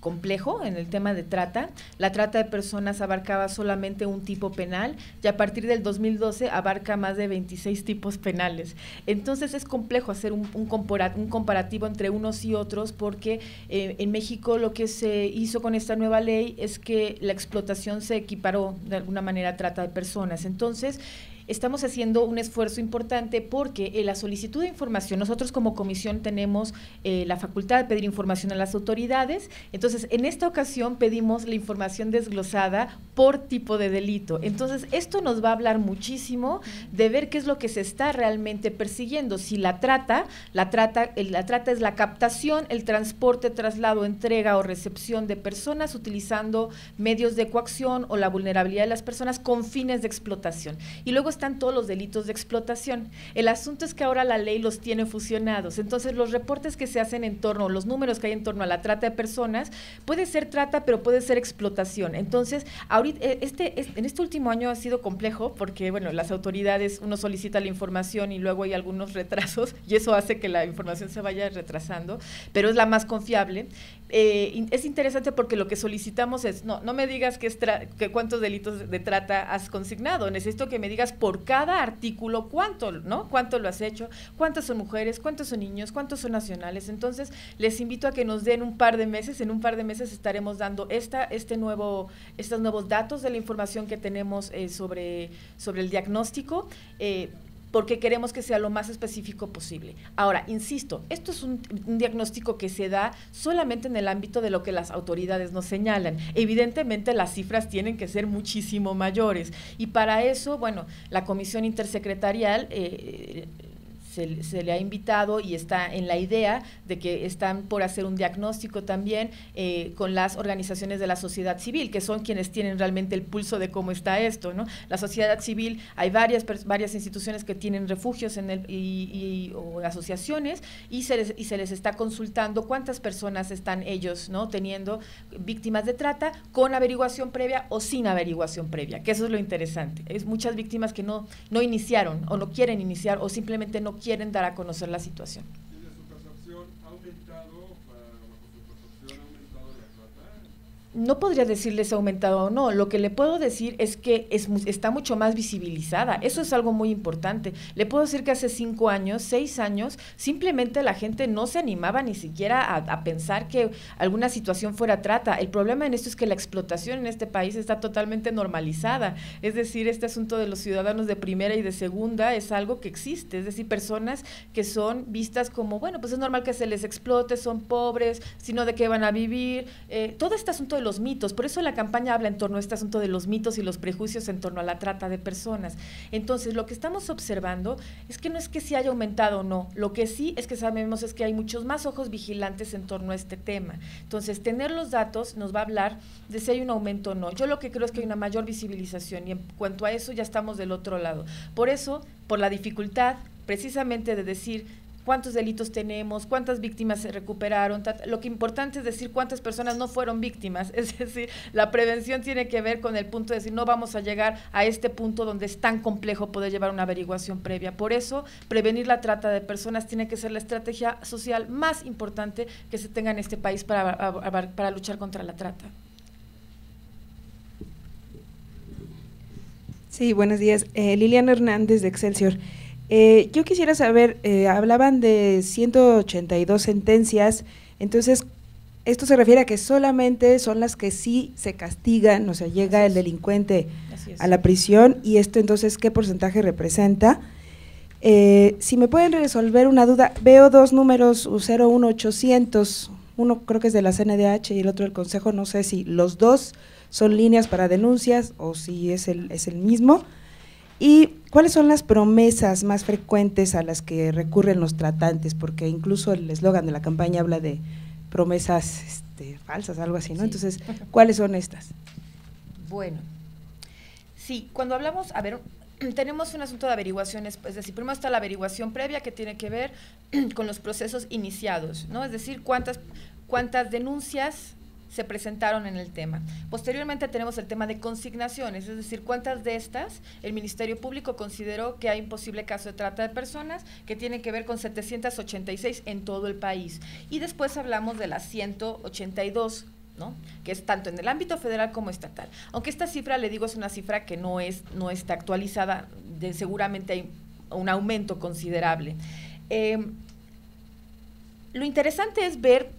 S2: complejo en el tema de trata. La trata de personas abarcaba solamente un tipo penal y a partir del 2012 abarca más de 26 tipos penales. Entonces es complejo hacer un, un, comparativo entre unos y otros porque eh, en México lo que se hizo con esta nueva ley es que la explotación se equiparó de alguna manera a trata de personas. Entonces, estamos haciendo un esfuerzo importante porque eh, la solicitud de información, nosotros como comisión tenemos eh, la facultad de pedir información a las autoridades, entonces en esta ocasión pedimos la información desglosada por tipo de delito. Entonces esto nos va a hablar muchísimo de ver qué es lo que se está realmente persiguiendo. Si la trata, la trata, eh, la trata es la captación, el transporte, traslado, entrega o recepción de personas utilizando medios de coacción o la vulnerabilidad de las personas con fines de explotación. Y luego están todos los delitos de explotación. El asunto es que ahora la ley los tiene fusionados. Entonces, los reportes que se hacen en torno, los números que hay en torno a la trata de personas, puede ser trata, pero puede ser explotación. Entonces, ahorita, eh, este, en este último año ha sido complejo porque, bueno, las autoridades, uno solicita la información y luego hay algunos retrasos y eso hace que la información se vaya retrasando, pero es la más confiable. Eh, es interesante porque lo que solicitamos es, no, no me digas que, que, cuántos delitos de trata has consignado, necesito que me digas por cada artículo cuánto, ¿no? Cuánto lo has hecho, cuántas son mujeres, cuántos son niños, cuántos son nacionales. Entonces, les invito a que nos den un par de meses, en un par de meses estaremos dando esta, este nuevo, estos nuevos datos de la información que tenemos eh, sobre, sobre el diagnóstico. Eh, porque queremos que sea lo más específico posible. Ahora, insisto, esto es un, diagnóstico que se da solamente en el ámbito de lo que las autoridades nos señalan. Evidentemente las cifras tienen que ser muchísimo mayores y para eso, bueno, la Comisión Intersecretarial... Eh, se, le ha invitado y está en la idea de que están por hacer un diagnóstico también eh, con las organizaciones de la sociedad civil, que son quienes tienen realmente el pulso de cómo está esto. ¿no? La sociedad civil, hay varias, varias instituciones que tienen refugios en el, y, o asociaciones y se, les, y se les está consultando cuántas personas están ellos no teniendo víctimas de trata con averiguación previa o sin averiguación previa, que eso es lo interesante. Es muchas víctimas que no, no iniciaron o no quieren iniciar o simplemente no quieren quieren dar a conocer la situación. no podría decirles aumentado o no. Lo que le puedo decir es que es, está mucho más visibilizada. Eso es algo muy importante. Le puedo decir que hace cinco años, seis años, simplemente la gente no se animaba ni siquiera a, pensar que alguna situación fuera trata. El problema en esto es que la explotación en este país está totalmente normalizada. Es decir, este asunto de los ciudadanos de primera y de segunda es algo que existe. Es decir, personas que son vistas como, bueno, pues es normal que se les explote, son pobres, sino de qué van a vivir. Eh, todo este asunto de los los mitos. Por eso la campaña habla en torno a este asunto de los mitos y los prejuicios en torno a la trata de personas. Entonces, lo que estamos observando es que no es que se haya aumentado o no. Lo que sí es que sabemos es que hay muchos más ojos vigilantes en torno a este tema. Entonces, tener los datos nos va a hablar de si hay un aumento o no. Yo lo que creo es que hay una mayor visibilización y en cuanto a eso ya estamos del otro lado. Por eso, por la dificultad precisamente de decir cuántos delitos tenemos, cuántas víctimas se recuperaron. Lo que importante es decir cuántas personas no fueron víctimas. Es decir, la prevención tiene que ver con el punto de decir no vamos a llegar a este punto donde es tan complejo poder llevar una averiguación previa. Por eso, prevenir la trata de personas tiene que ser la estrategia social más importante que se tenga en este país para, para luchar contra la trata.
S4: Sí, buenos días. Eh, Liliana Hernández de Excelsior. Eh, yo quisiera saber, eh, hablaban de 182 sentencias, entonces
S2: esto se refiere a que solamente son las que sí se castigan, o sea, llega el delincuente a la prisión y esto entonces qué porcentaje representa.
S3: Eh, si me pueden resolver una duda, veo dos números 01800, uno creo que es de la CNDH y el otro del Consejo, no sé si los dos son líneas para denuncias o si es el, es el mismo. ¿Y cuáles son las promesas más
S4: frecuentes a las que recurren los tratantes? Porque incluso el eslogan de la campaña habla de
S2: promesas este, falsas, algo así, ¿no? Entonces, ¿cuáles son estas? Bueno, sí, cuando hablamos, a ver, tenemos un asunto de averiguaciones, es decir, primero está la averiguación previa que tiene que ver con los procesos iniciados, ¿no? Es decir, cuántas, cuántas denuncias se presentaron en el tema. Posteriormente tenemos el tema de consignaciones, es decir, cuántas de estas el Ministerio Público consideró que hay un posible caso de trata de personas que tiene que ver con 786 en todo el país. Y después hablamos de las 182 ¿no? que es tanto en el ámbito federal como estatal. Aunque esta cifra, le digo, es una cifra que no, es, no está actualizada, de, seguramente hay un aumento considerable. Eh, lo interesante es ver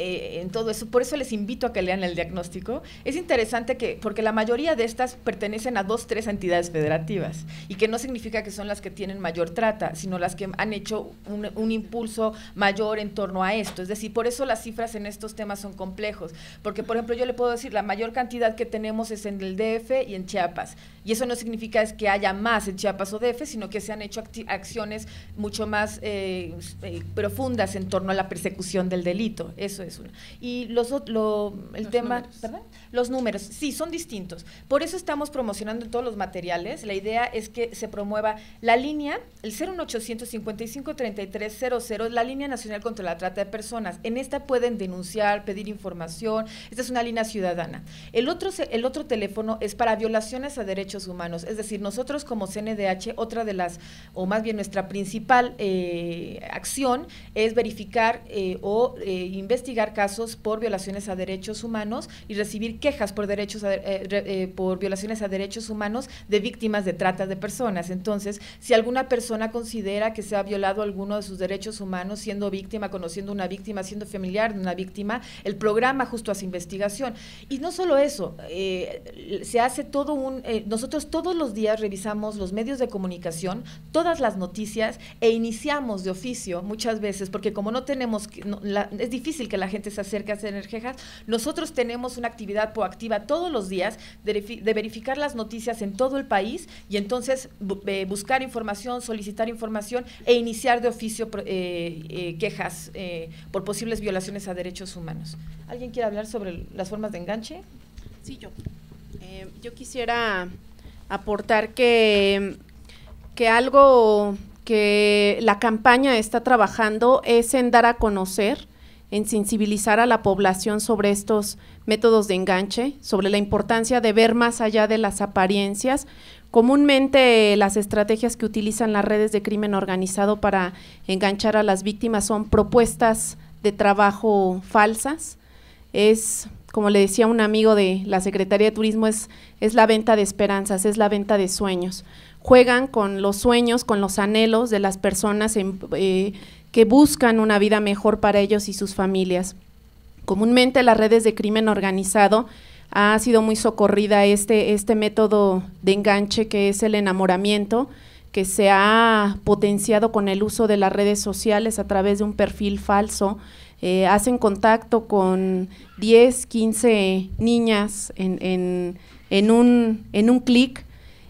S2: eh, en todo eso. Por eso les invito a que lean el diagnóstico. Es interesante que, porque la mayoría de estas pertenecen a dos, tres entidades federativas y que no significa que son las que tienen mayor trata, sino las que han hecho un, impulso mayor en torno a esto. Es decir, por eso las cifras en estos temas son complejos. Porque, por ejemplo, yo le puedo decir, la mayor cantidad que tenemos es en el DF y en Chiapas. Y eso no significa es que haya más en Chiapas o DF, sino que se han hecho acciones mucho más eh, eh, profundas en torno a la persecución del delito. Eso es una. Y los, el tema, números. Los números, sí, son distintos. Por eso estamos promocionando todos los materiales. La idea es que se promueva la línea, el 01800 3300 la línea nacional contra la trata de personas. En esta pueden denunciar, pedir información. Esta es una línea ciudadana. El otro, el otro teléfono es para violaciones a derechos humanos. Es decir, nosotros como CNDH, otra de las, o más bien nuestra principal eh, acción es verificar eh, o eh, investigar casos por violaciones a derechos humanos y recibir quejas por derechos eh, eh, por violaciones a derechos humanos de víctimas de trata de personas. Entonces, si alguna persona considera que se ha violado alguno de sus derechos humanos siendo víctima, conociendo una víctima, siendo familiar de una víctima, el programa justo hace investigación. Y no solo eso, eh, se hace todo un nosotros todos los días revisamos los medios de comunicación, todas las noticias e iniciamos de oficio muchas veces porque como no tenemos es difícil que la gente se acerca a hacer quejas, Nosotros tenemos una actividad proactiva todos los días de, verificar las noticias en todo el país y entonces eh, buscar información, solicitar información e iniciar de oficio eh, eh, quejas por posibles violaciones a derechos
S3: humanos. ¿Alguien quiere hablar sobre las formas de enganche? Sí, yo. yo quisiera aportar que, que algo que la campaña está trabajando es en dar a conocer en sensibilizar a la población sobre estos métodos de enganche, sobre la importancia de ver más allá de las apariencias. Comúnmente las estrategias que utilizan las redes de crimen organizado para enganchar a las víctimas son propuestas de trabajo falsas. Es, como le decía un amigo de la Secretaría de Turismo, es, es la venta de esperanzas, es la venta de sueños. Juegan con los sueños, con los anhelos de las personas en, eh, que buscan una vida mejor para ellos y sus familias. Comúnmente las redes de crimen organizado ha sido muy socorrida este, este método de enganche que es el enamoramiento, que se ha potenciado con el uso de las redes sociales a través de un perfil falso. Eh, hacen contacto con 10, 15 niñas en, un, en un clic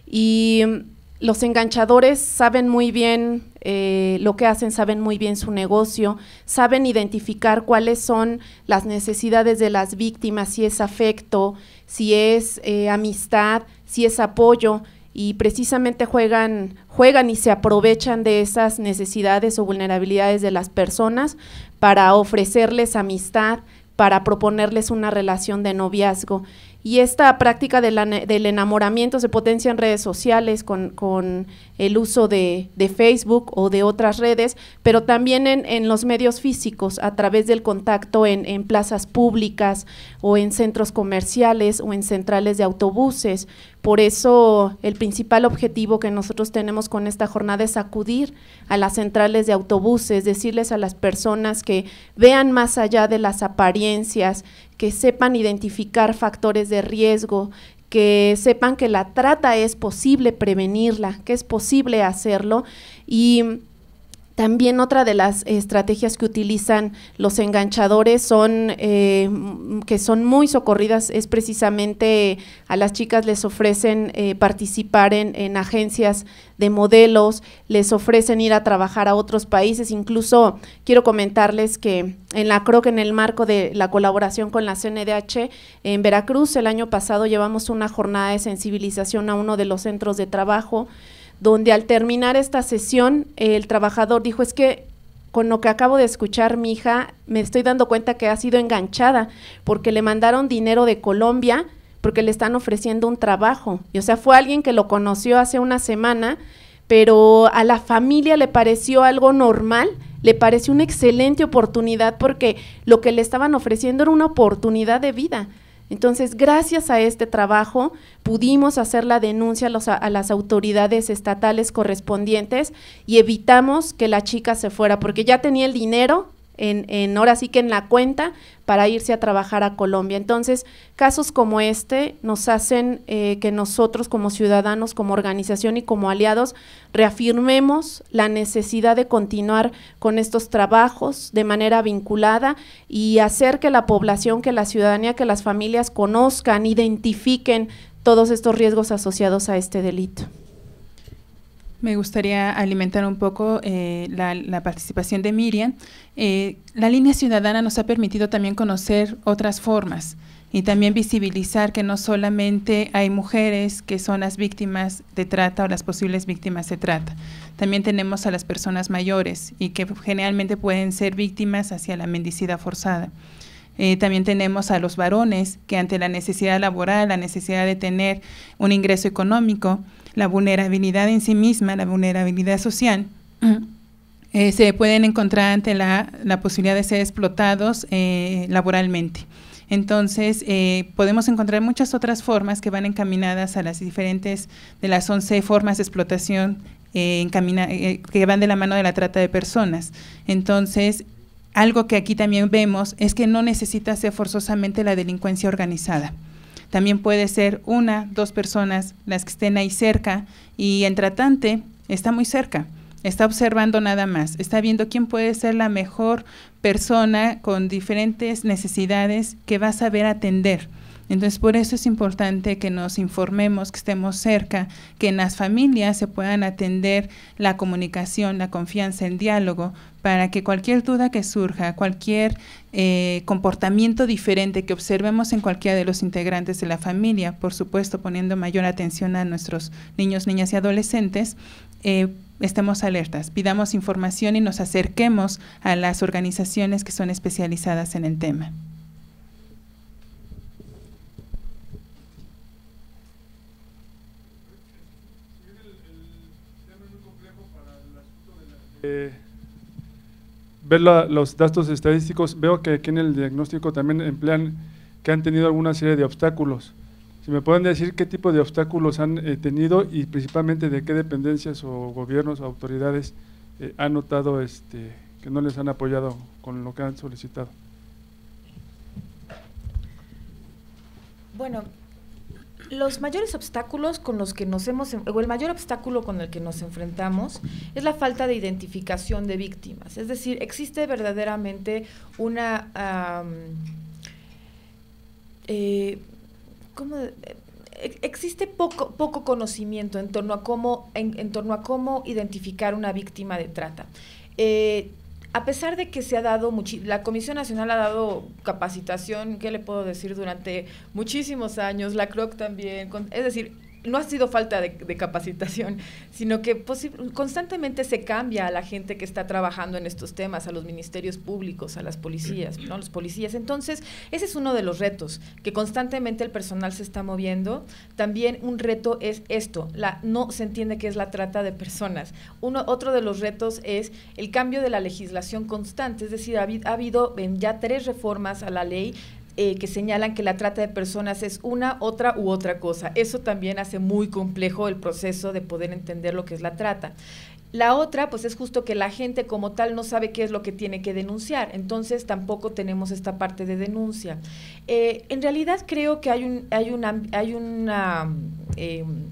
S3: y mm, los enganchadores saben muy bien eh, lo que hacen, saben muy bien su negocio, saben identificar cuáles son las necesidades de las víctimas, si es afecto, si es eh, amistad, si es apoyo, y precisamente juegan, juegan y se aprovechan de esas necesidades o vulnerabilidades de las personas para ofrecerles amistad, para proponerles una relación de noviazgo. Y esta práctica del enamoramiento se potencia en redes sociales con, el uso de, Facebook o de otras redes, pero también en, los medios físicos, a través del contacto en, en, plazas públicas o en centros comerciales o en centrales de autobuses. Por eso el principal objetivo que nosotros tenemos con esta jornada es acudir a las centrales de autobuses, decirles a las personas que vean más allá de las apariencias, que sepan identificar factores de riesgo, que sepan que la trata es posible prevenirla, que es posible hacerlo y también otra de las estrategias que utilizan los enganchadores son eh, que son muy socorridas es precisamente a las chicas les ofrecen eh, participar en, en, agencias de modelos, les ofrecen ir a trabajar a otros países, incluso quiero comentarles que en la CROC, en el marco de la colaboración con la CNDH en Veracruz, el año pasado llevamos una jornada de sensibilización a uno de los centros de trabajo donde al terminar esta sesión el trabajador dijo, es que con lo que acabo de escuchar mi hija, me estoy dando cuenta que ha sido enganchada porque le mandaron dinero de Colombia porque le están ofreciendo un trabajo. Y o sea, fue alguien que lo conoció hace una semana, pero a la familia le pareció algo normal, le pareció una excelente oportunidad porque lo que le estaban ofreciendo era una oportunidad de vida. Entonces, gracias a este trabajo pudimos hacer la denuncia a, las autoridades estatales correspondientes y evitamos que la chica se fuera, porque ya tenía el dinero, en, en, ahora sí que en la cuenta para irse a trabajar a Colombia. Entonces, casos como este nos hacen eh, que nosotros como ciudadanos, como organización y como aliados reafirmemos la necesidad de continuar con estos trabajos de manera vinculada y hacer que la población, que la ciudadanía, que las familias conozcan, identifiquen todos estos riesgos asociados a este delito.
S4: Me gustaría alimentar un poco eh, la, participación de Miriam. Eh, la línea ciudadana nos ha permitido también conocer otras formas y también visibilizar que no solamente hay mujeres que son las víctimas de trata o las posibles víctimas de trata, también tenemos a las personas mayores y que generalmente pueden ser víctimas hacia la mendicidad forzada. Eh, también tenemos a los varones que ante la necesidad laboral, la necesidad de tener un ingreso económico, la vulnerabilidad en sí misma, la vulnerabilidad social, eh, se pueden encontrar ante la, posibilidad de ser explotados eh, laboralmente. Entonces, eh, podemos encontrar muchas otras formas que van encaminadas a las diferentes, de las 11 formas de explotación que van de la mano de la trata de personas. Entonces, algo que aquí también vemos es que no necesita ser forzosamente la delincuencia organizada. También puede ser una, dos personas las que estén ahí cerca y el tratante está muy cerca está observando nada más, está viendo quién puede ser la mejor persona con diferentes necesidades que va a saber atender. Entonces, por eso es importante que nos informemos, que estemos cerca, que en las familias se puedan atender la comunicación, la confianza, el diálogo, para que cualquier duda que surja, cualquier eh, comportamiento diferente que observemos en cualquiera de los integrantes de la familia, por supuesto poniendo mayor atención a nuestros niños, niñas y adolescentes, eh, estemos alertas, pidamos información y nos acerquemos a las organizaciones que son especializadas en el tema.
S2: Eh,
S1: ver los datos estadísticos, veo que aquí en el diagnóstico también emplean que han tenido alguna serie de obstáculos. Si me pueden decir qué tipo de obstáculos han eh, tenido y principalmente de qué dependencias o gobiernos o autoridades eh, han notado este, que no les han apoyado con lo que han solicitado.
S2: Bueno, los mayores obstáculos con los que nos hemos, o el mayor obstáculo con el que nos enfrentamos es la falta de identificación de víctimas. Es decir, existe verdaderamente una... Eh, eh, existe poco, poco conocimiento en torno a cómo, torno a cómo identificar una víctima de trata. Eh, a pesar de que se ha dado, la Comisión Nacional ha dado capacitación, ¿qué le puedo decir? Durante muchísimos años, la CROC también, es decir, no ha sido falta de, capacitación, sino que constantemente se cambia a la gente que está trabajando en estos temas, a los ministerios públicos, a las policías, ¿no? Los policías. Entonces, ese es uno de los retos, que constantemente el personal se está moviendo. También un reto es esto, la, no se entiende qué es la trata de personas. Uno, otro de los retos es el cambio de la legislación constante, es decir, ha habido ya tres reformas a la ley eh, que señalan que la trata de personas es una, otra u otra cosa. Eso también hace muy complejo el proceso de poder entender lo que es la trata. La otra, pues es justo que la gente como tal no sabe qué es lo que tiene que denunciar, entonces tampoco tenemos esta parte de denuncia. Eh, en realidad creo que hay un, hay una, hay una em,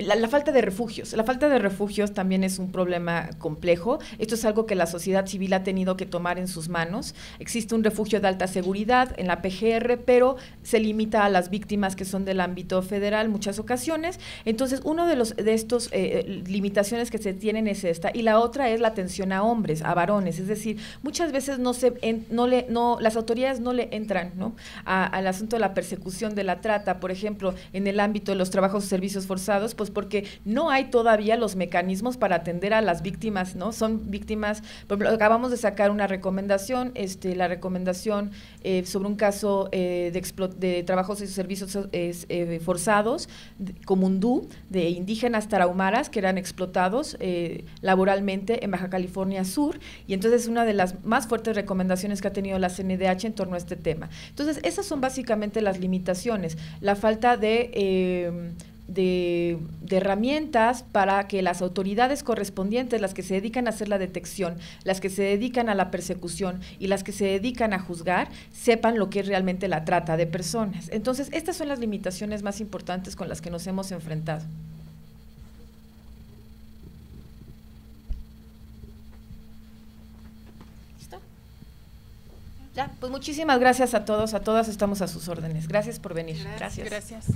S2: la, falta de refugios. La falta de refugios también es un problema complejo. Esto es algo que la sociedad civil ha tenido que tomar en sus manos. Existe un refugio de alta seguridad en la PGR, pero se limita a las víctimas que son del ámbito federal muchas ocasiones. Entonces, uno de los de estos eh, limitaciones que se tienen es esta y la otra es la atención a hombres, a varones. Es decir, muchas veces no se no le no las autoridades no le entran, ¿no? al asunto de la persecución de la trata, por ejemplo, en el ámbito de los trabajos o servicios forzados, pues porque no hay todavía los mecanismos para atender a las víctimas, ¿no? Son víctimas, por ejemplo, acabamos de sacar una recomendación, este, la recomendación eh, sobre un caso eh, de, de, trabajos y servicios eh, como forzados, comundú, de indígenas tarahumaras que eran explotados laboralmente en Baja California Sur, y entonces es una de las más fuertes recomendaciones que ha tenido la CNDH en torno a este tema. Entonces, esas son básicamente las limitaciones, la falta de de, herramientas para que las autoridades correspondientes, las que se dedican a hacer la detección, las que se dedican a la persecución y las que se dedican a juzgar, sepan lo que es realmente la trata de personas. Entonces, estas son las limitaciones más importantes con las que nos hemos enfrentado. ¿Listo? Ya, pues muchísimas gracias a todos, a todas estamos a sus órdenes. Gracias por venir. gracias. gracias.